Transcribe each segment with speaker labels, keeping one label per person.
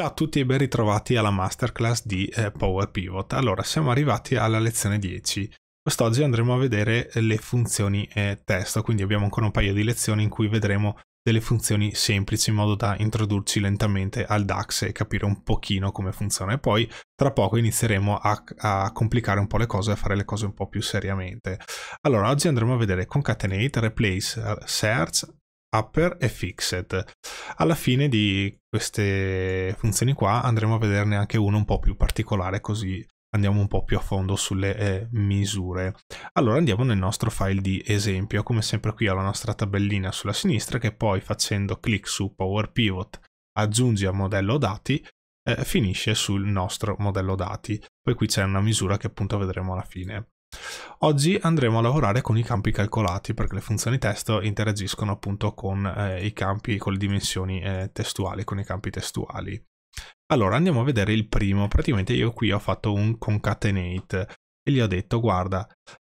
Speaker 1: Ciao a tutti e ben ritrovati alla masterclass di eh, Power Pivot. Allora, siamo arrivati alla lezione 10. Quest'oggi andremo a vedere eh, le funzioni eh, testo, quindi abbiamo ancora un paio di lezioni in cui vedremo delle funzioni semplici in modo da introdurci lentamente al DAX e capire un pochino come funziona e poi tra poco inizieremo a, a complicare un po' le cose a fare le cose un po' più seriamente. Allora, oggi andremo a vedere concatenate, replace, eh, search upper e fixed. Alla fine di queste funzioni qua andremo a vederne anche uno un po' più particolare così andiamo un po' più a fondo sulle eh, misure. Allora andiamo nel nostro file di esempio, come sempre qui alla nostra tabellina sulla sinistra che poi facendo clic su Power Pivot aggiungi a modello dati eh, finisce sul nostro modello dati. Poi qui c'è una misura che appunto vedremo alla fine. Oggi andremo a lavorare con i campi calcolati perché le funzioni testo interagiscono appunto con eh, i campi, con le dimensioni eh, testuali, con i campi testuali. Allora andiamo a vedere il primo, praticamente io qui ho fatto un concatenate e gli ho detto guarda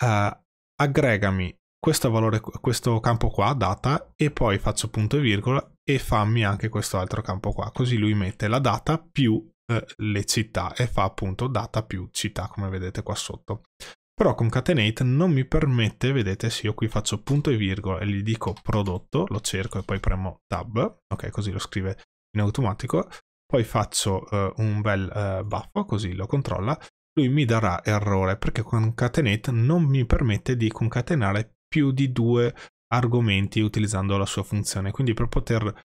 Speaker 1: eh, aggregami questo, valore, questo campo qua, data, e poi faccio punto e virgola e fammi anche questo altro campo qua. Così lui mette la data più eh, le città e fa appunto data più città, come vedete qua sotto però concatenate non mi permette, vedete, se io qui faccio punto e virgola e gli dico prodotto, lo cerco e poi premo tab, ok, così lo scrive in automatico, poi faccio uh, un bel uh, eh, buffo, così lo controlla, lui mi darà errore perché concatenate non mi permette di concatenare più di due argomenti utilizzando la sua funzione, quindi per poter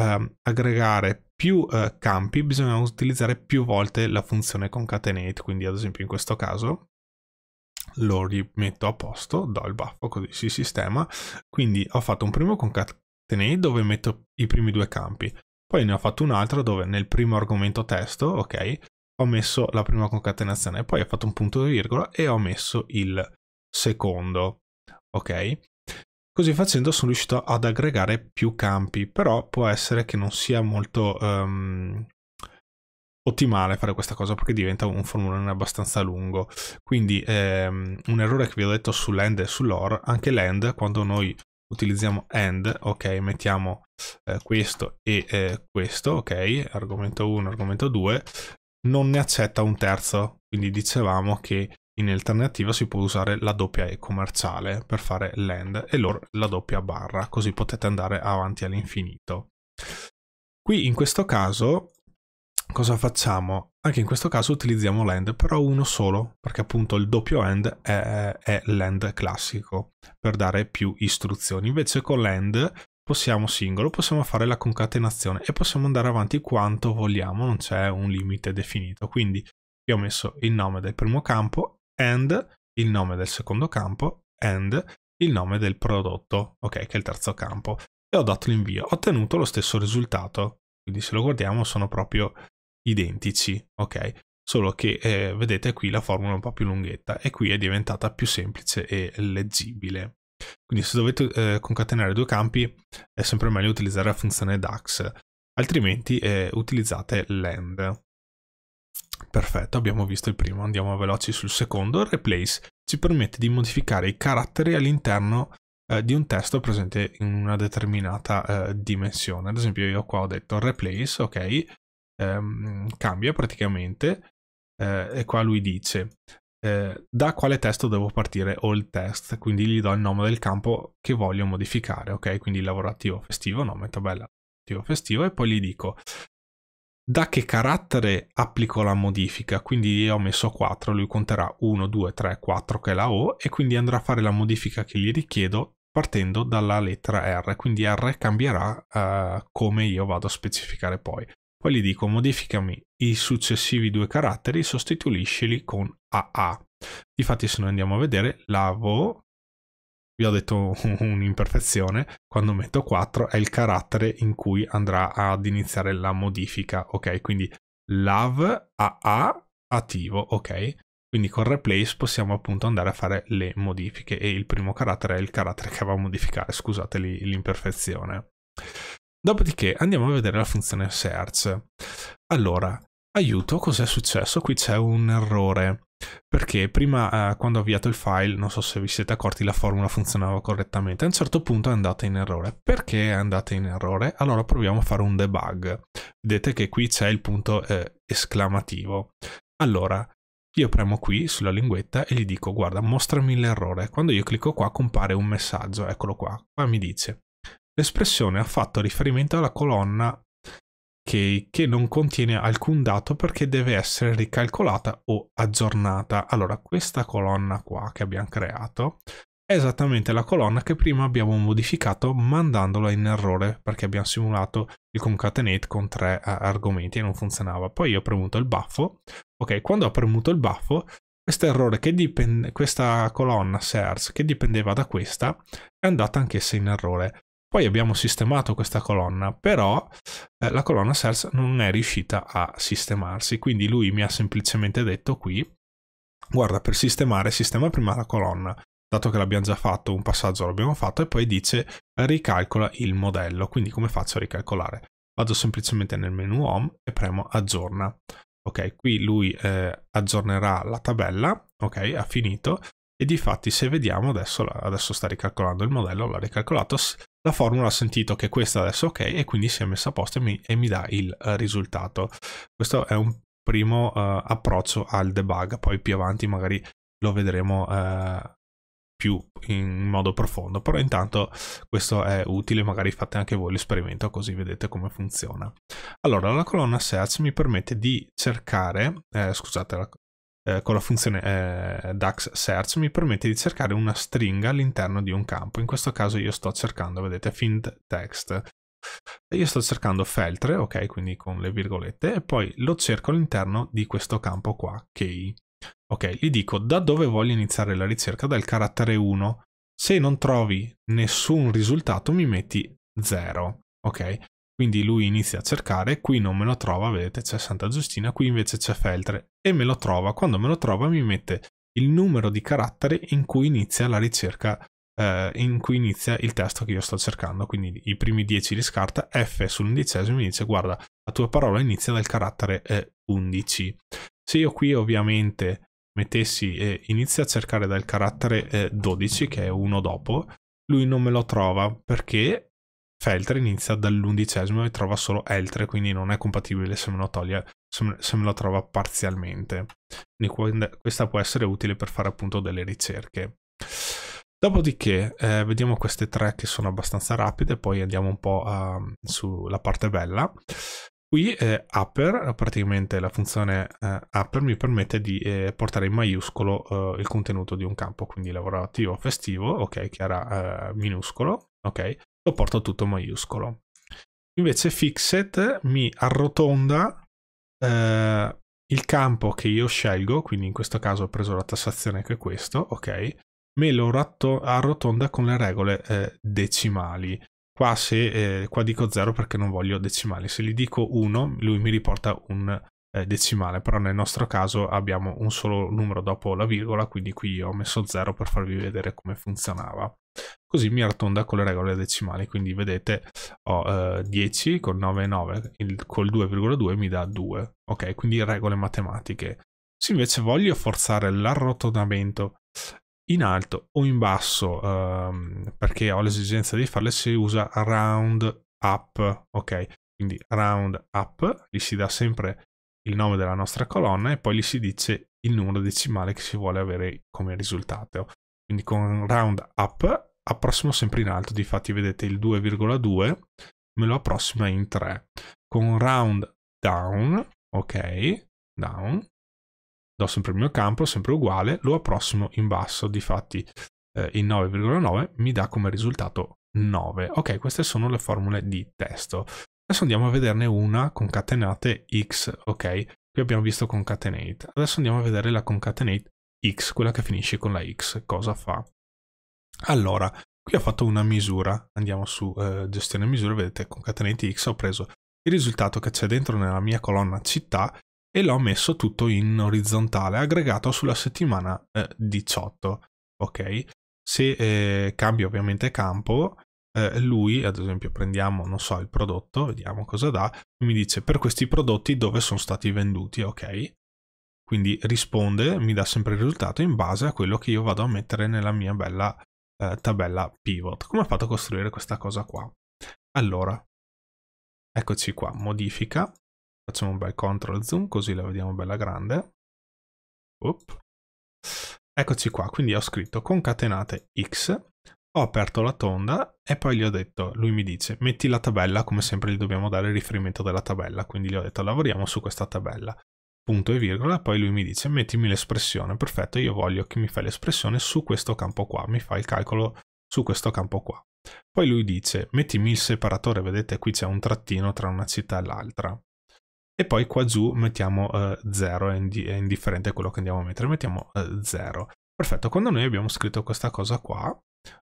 Speaker 1: um, aggregare più uh, campi bisogna utilizzare più volte la funzione concatenate, quindi ad esempio in questo caso lo rimetto a posto, do il buffo così si sistema, quindi ho fatto un primo concatenate dove metto i primi due campi, poi ne ho fatto un altro dove nel primo argomento testo, ok, ho messo la prima concatenazione, poi ho fatto un punto di virgola e ho messo il secondo, ok? Così facendo sono riuscito ad aggregare più campi, però può essere che non sia molto um, ottimale fare questa cosa perché diventa un formulone abbastanza lungo. Quindi ehm, un errore che vi ho detto sull'end e sull'or, anche l'end, quando noi utilizziamo end, ok, mettiamo eh, questo e eh, questo, ok, argomento 1, argomento 2, non ne accetta un terzo, quindi dicevamo che in alternativa si può usare la doppia E commerciale per fare l'end e l'or la doppia barra, così potete andare avanti all'infinito. Qui in questo caso cosa facciamo? Anche in questo caso utilizziamo l'end, però uno solo, perché appunto il doppio end è, è l'end classico, per dare più istruzioni. Invece con l'end possiamo singolo, possiamo fare la concatenazione e possiamo andare avanti quanto vogliamo, non c'è un limite definito. Quindi io ho messo il nome del primo campo, end, il nome del secondo campo, end, il nome del prodotto, ok, che è il terzo campo, e ho dato l'invio. Ho ottenuto lo stesso risultato. Quindi se lo guardiamo sono proprio identici, ok? Solo che eh, vedete qui la formula è un po' più lunghetta e qui è diventata più semplice e leggibile. Quindi se dovete eh, concatenare due campi è sempre meglio utilizzare la funzione DAX, altrimenti eh, utilizzate l'AND. Perfetto, abbiamo visto il primo, andiamo veloci sul secondo. Replace ci permette di modificare i caratteri all'interno eh, di un testo presente in una determinata eh, dimensione. Ad esempio io qua ho detto replace, ok, ehm, cambia praticamente eh, e qua lui dice eh, da quale testo devo partire o il test, quindi gli do il nome del campo che voglio modificare, ok? Quindi lavorativo festivo, nome tabella lavorativo festivo e poi gli dico da che carattere applico la modifica, quindi io ho messo 4, lui conterà 1, 2, 3, 4 che è la O e quindi andrà a fare la modifica che gli richiedo partendo dalla lettera R, quindi R cambierà eh, come io vado a specificare poi. Poi gli dico modificami i successivi due caratteri, sostituiscili con AA. Difatti se noi andiamo a vedere, lavo, vi ho detto un'imperfezione, quando metto 4 è il carattere in cui andrà ad iniziare la modifica, ok? Quindi lav AA attivo, ok? Quindi con replace possiamo appunto andare a fare le modifiche e il primo carattere è il carattere che va a modificare, scusate l'imperfezione. Dopodiché andiamo a vedere la funzione search. Allora, aiuto, cos'è successo? Qui c'è un errore. Perché prima, eh, quando ho avviato il file, non so se vi siete accorti, la formula funzionava correttamente. A un certo punto è andata in errore. Perché è andata in errore? Allora proviamo a fare un debug. Vedete che qui c'è il punto eh, esclamativo. Allora, io premo qui sulla linguetta e gli dico guarda mostrami l'errore. Quando io clicco qua compare un messaggio, eccolo qua. Qua mi dice L'espressione ha fatto riferimento alla colonna che, che non contiene alcun dato perché deve essere ricalcolata o aggiornata. Allora, questa colonna qua che abbiamo creato è esattamente la colonna che prima abbiamo modificato mandandola in errore perché abbiamo simulato il concatenate con tre eh, argomenti e non funzionava. Poi io ho premuto il buffo. Ok, quando ho premuto il buffo, questo errore che dipende, questa colonna search che dipendeva da questa è andata anch'essa in errore. Poi abbiamo sistemato questa colonna, però eh, la colonna search non è riuscita a sistemarsi, quindi lui mi ha semplicemente detto qui, guarda per sistemare sistema prima la colonna, dato che l'abbiamo già fatto, un passaggio l'abbiamo fatto, e poi dice ricalcola il modello, quindi come faccio a ricalcolare? Vado semplicemente nel menu home e premo aggiorna. Ok, qui lui eh, aggiornerà la tabella, ok, ha finito, e di fatti se vediamo adesso, adesso sta ricalcolando il modello, l'ha ricalcolato, la formula ha sentito che questa adesso è ok e quindi si è messa a posto e mi, e mi dà il uh, risultato. Questo è un primo uh, approccio al debug, poi più avanti magari lo vedremo uh, più in modo profondo, però intanto questo è utile, magari fate anche voi l'esperimento così vedete come funziona. Allora, la colonna search mi permette di cercare, eh, scusate, la, eh, con la funzione eh, DAX search mi permette di cercare una stringa all'interno di un campo. In questo caso io sto cercando, vedete, find text. io sto cercando feltre, ok, quindi con le virgolette, e poi lo cerco all'interno di questo campo qua, key. Ok, gli dico da dove voglio iniziare la ricerca, dal carattere 1. Se non trovi nessun risultato mi metti 0, ok? Quindi lui inizia a cercare, qui non me lo trova, vedete c'è Santa Giustina, qui invece c'è Feltre e me lo trova. Quando me lo trova mi mette il numero di caratteri in cui inizia la ricerca, eh, in cui inizia il testo che io sto cercando. Quindi i primi 10 li scarta, F sull'undicesimo mi dice guarda la tua parola inizia dal carattere 11. Eh, Se io qui ovviamente mettessi e eh, inizia a cercare dal carattere 12 eh, che è uno dopo, lui non me lo trova perché Feltre inizia dall'undicesimo e trova solo Eltre, quindi non è compatibile se me lo toglie, se me lo trova parzialmente. Quindi questa può essere utile per fare appunto delle ricerche. Dopodiché eh, vediamo queste tre che sono abbastanza rapide, poi andiamo un po' a, ehm, sulla parte bella. Qui eh, upper, praticamente la funzione eh, upper mi permette di eh, portare in maiuscolo eh, il contenuto di un campo, quindi lavorativo, festivo, ok, che era eh, minuscolo, ok, lo porto tutto maiuscolo. Invece Fixed mi arrotonda eh, il campo che io scelgo, quindi in questo caso ho preso la tassazione che è questo, ok? Me lo arrotonda con le regole eh, decimali. Qua, se, eh, qua dico 0 perché non voglio decimali, se gli dico 1 lui mi riporta un eh, decimale, però nel nostro caso abbiamo un solo numero dopo la virgola, quindi qui ho messo 0 per farvi vedere come funzionava così mi arrotonda con le regole decimali, quindi vedete ho eh, 10 con 9 e 9, il, col 2,2 mi dà 2, ok? Quindi regole matematiche. Se invece voglio forzare l'arrotondamento in alto o in basso, ehm, perché ho l'esigenza di farle, si usa round up, ok? Quindi round up, gli si dà sempre il nome della nostra colonna e poi gli si dice il numero decimale che si vuole avere come risultato. Quindi con round up approssimo sempre in alto, difatti vedete il 2,2 me lo approssima in 3 con round down, ok, down, do sempre il mio campo, sempre uguale, lo approssimo in basso, difatti eh, il 9,9 mi dà come risultato 9. Ok, queste sono le formule di testo. Adesso andiamo a vederne una concatenate x, ok? Qui abbiamo visto concatenate. Adesso andiamo a vedere la concatenate x, quella che finisce con la x, cosa fa? Allora, qui ho fatto una misura, andiamo su eh, gestione misure, vedete concatenati x ho preso il risultato che c'è dentro nella mia colonna città e l'ho messo tutto in orizzontale, aggregato sulla settimana eh, 18, ok? Se eh, cambio ovviamente campo, eh, lui, ad esempio, prendiamo, non so, il prodotto, vediamo cosa dà, mi dice per questi prodotti dove sono stati venduti, ok? Quindi risponde, mi dà sempre il risultato in base a quello che io vado a mettere nella mia bella eh, tabella pivot. Come ho fatto a costruire questa cosa qua? Allora, eccoci qua, modifica, facciamo un bel control zoom così la vediamo bella grande. Oop. Eccoci qua, quindi ho scritto concatenate x, ho aperto la tonda e poi gli ho detto, lui mi dice, metti la tabella, come sempre gli dobbiamo dare il riferimento della tabella, quindi gli ho detto lavoriamo su questa tabella punto e virgola, poi lui mi dice mettimi l'espressione, perfetto, io voglio che mi fai l'espressione su questo campo qua, mi fa il calcolo su questo campo qua. Poi lui dice mettimi il separatore, vedete qui c'è un trattino tra una città e l'altra. E poi qua giù mettiamo 0, eh, è, ind è, indifferente quello che andiamo a mettere, mettiamo 0. Eh, perfetto, quando noi abbiamo scritto questa cosa qua,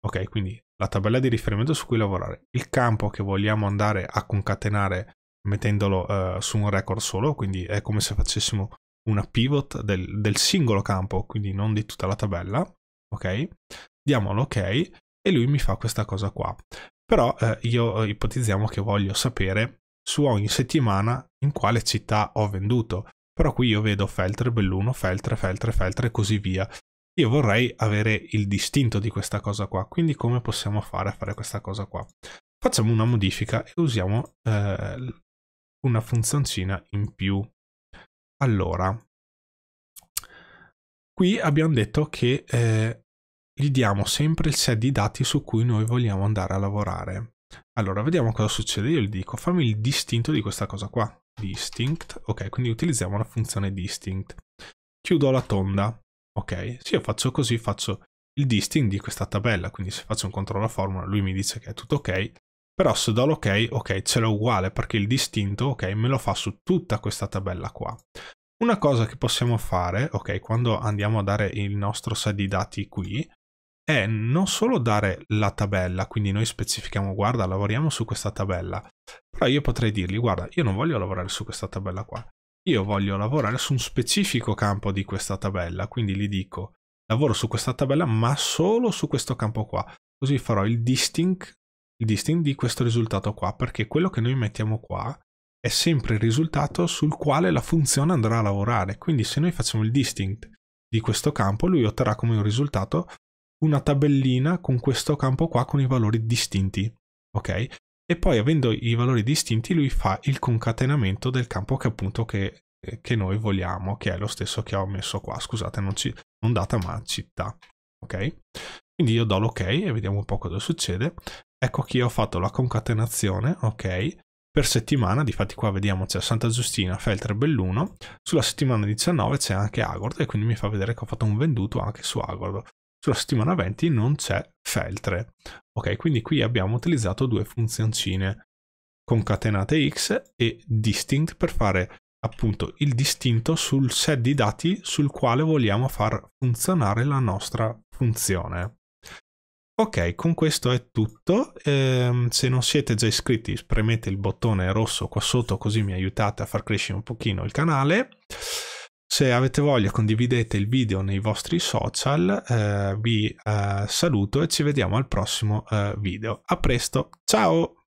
Speaker 1: ok, quindi la tabella di riferimento su cui lavorare, il campo che vogliamo andare a concatenare mettendolo uh, su un record solo, quindi è come se facessimo una pivot del, del singolo campo, quindi non di tutta la tabella, ok? Diamo l'ok okay, e lui mi fa questa cosa qua. Però uh, io eh, ipotizziamo che voglio sapere su ogni settimana in quale città ho venduto. Però qui io vedo Feltre, Belluno, Feltre, Feltre, Feltre e così via. Io vorrei avere il distinto di questa cosa qua, quindi come possiamo fare a fare questa cosa qua? Facciamo una modifica e usiamo eh, una funzioncina in più. Allora, qui abbiamo detto che eh, gli diamo sempre il set di dati su cui noi vogliamo andare a lavorare. Allora, vediamo cosa succede. Io gli dico, fammi il distinto di questa cosa qua. Distinct. Ok, quindi utilizziamo la funzione distinct. Chiudo la tonda. Ok, se io faccio così, faccio il distinct di questa tabella. Quindi se faccio un controllo a formula, lui mi dice che è tutto ok. Però se do l'ok, ok, ce l'ho uguale perché il distinto, ok, me lo fa su tutta questa tabella qua. Una cosa che possiamo fare, ok, quando andiamo a dare il nostro set di dati qui, è non solo dare la tabella, quindi noi specifichiamo, guarda, lavoriamo su questa tabella, però io potrei dirgli, guarda, io non voglio lavorare su questa tabella qua, io voglio lavorare su un specifico campo di questa tabella, quindi gli dico, lavoro su questa tabella ma solo su questo campo qua, così farò il distinct il distinct di questo risultato qua perché quello che noi mettiamo qua è sempre il risultato sul quale la funzione andrà a lavorare. Quindi se noi facciamo il distinct di questo campo, lui otterrà come un risultato una tabellina con questo campo qua con i valori distinti, ok? E poi avendo i valori distinti lui fa il concatenamento del campo che appunto che, che noi vogliamo, che è lo stesso che ho messo qua, scusate, non, ci, non data ma città, ok? Quindi io do l'ok ok e vediamo un po' cosa succede ecco qui ho fatto la concatenazione, ok, per settimana, difatti qua vediamo c'è Santa Giustina, Feltre Belluno, sulla settimana 19 c'è anche Agord e quindi mi fa vedere che ho fatto un venduto anche su Agord. Sulla settimana 20 non c'è Feltre. Ok, quindi qui abbiamo utilizzato due funzioncine, concatenate X e distinct per fare appunto il distinto sul set di dati sul quale vogliamo far funzionare la nostra funzione. Ok, con questo è tutto. Eh, se non siete già iscritti, premete il bottone rosso qua sotto così mi aiutate a far crescere un pochino il canale. Se avete voglia condividete il video nei vostri social, eh, vi eh, saluto e ci vediamo al prossimo eh, video. A presto, ciao!